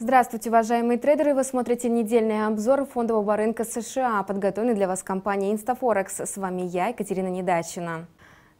Здравствуйте, уважаемые трейдеры! Вы смотрите недельный обзор фондового рынка США, подготовленный для вас компанией InstaForex. С вами я, Екатерина Недачина.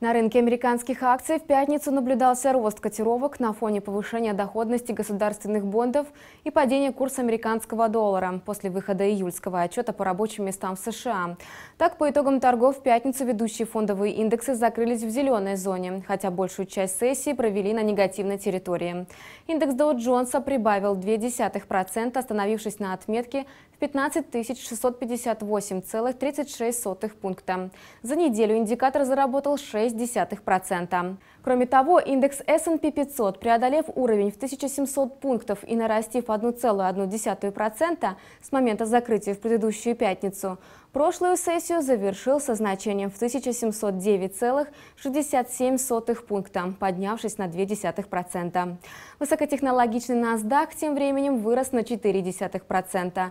На рынке американских акций в пятницу наблюдался рост котировок на фоне повышения доходности государственных бондов и падения курса американского доллара после выхода июльского отчета по рабочим местам в США. Так, по итогам торгов в пятницу ведущие фондовые индексы закрылись в зеленой зоне, хотя большую часть сессии провели на негативной территории. Индекс Доу Джонса прибавил 0,2%, остановившись на отметке 15 658,36 пункта. За неделю индикатор заработал 0,6%. Кроме того, индекс S&P 500, преодолев уровень в 1700 пунктов и нарастив 1,1% с момента закрытия в предыдущую пятницу, прошлую сессию завершил со значением в 1709,67 пункта, поднявшись на 0,2%. Высокотехнологичный NASDAQ тем временем вырос на 0,4%,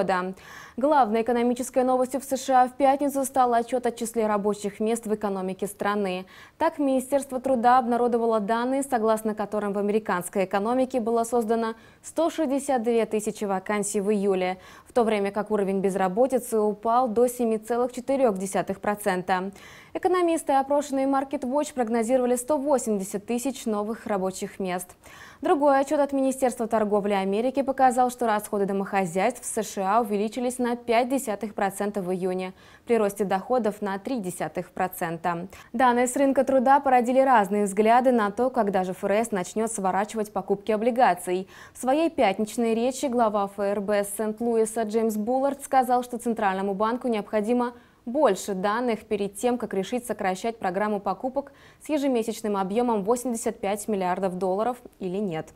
года. Главной экономической новостью в США в пятницу стал отчет о числе рабочих мест в экономике страны. Так, Министерство труда обнародовало данные, согласно которым в американской экономике было создано 162 тысячи вакансий в июле, в то время как уровень безработицы упал до 7,4%. Экономисты, опрошенные Market Watch, прогнозировали 180 тысяч новых рабочих мест. Другой отчет от Министерства торговли Америки показал, что расходы домохозяйств в США США увеличились на 0,5% в июне, при росте доходов на 0,3%. Данные с рынка труда породили разные взгляды на то, когда же ФРС начнет сворачивать покупки облигаций. В своей пятничной речи глава ФРБ Сент-Луиса Джеймс Буллард сказал, что Центральному банку необходимо больше данных перед тем, как решить сокращать программу покупок с ежемесячным объемом 85 миллиардов долларов или нет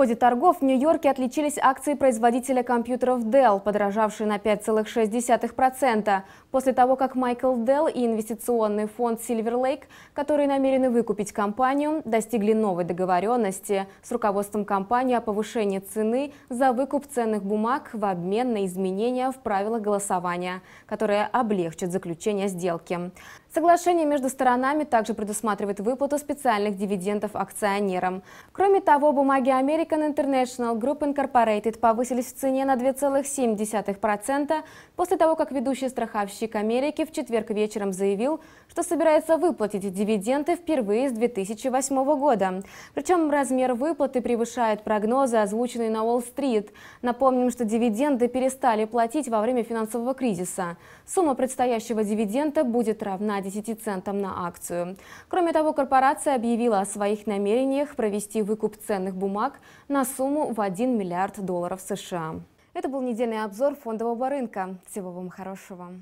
ходе торгов в Нью-Йорке отличились акции производителя компьютеров Dell, подорожавшие на 5,6%. После того, как Майкл Dell и инвестиционный фонд Silver Lake, которые намерены выкупить компанию, достигли новой договоренности с руководством компании о повышении цены за выкуп ценных бумаг в обмен на изменения в правилах голосования, которые облегчат заключение сделки. Соглашение между сторонами также предусматривает выплату специальных дивидендов акционерам. Кроме того, бумаги American International Group Incorporated повысились в цене на 2,7% после того, как ведущий страховщик Америки в четверг вечером заявил, что собирается выплатить дивиденды впервые с 2008 года. Причем размер выплаты превышает прогнозы, озвученные на Уолл-стрит. Напомним, что дивиденды перестали платить во время финансового кризиса. Сумма предстоящего дивиденда будет равна 10 центам на акцию. Кроме того, корпорация объявила о своих намерениях провести выкуп ценных бумаг на сумму в 1 миллиард долларов США. Это был недельный обзор фондового рынка. Всего вам хорошего.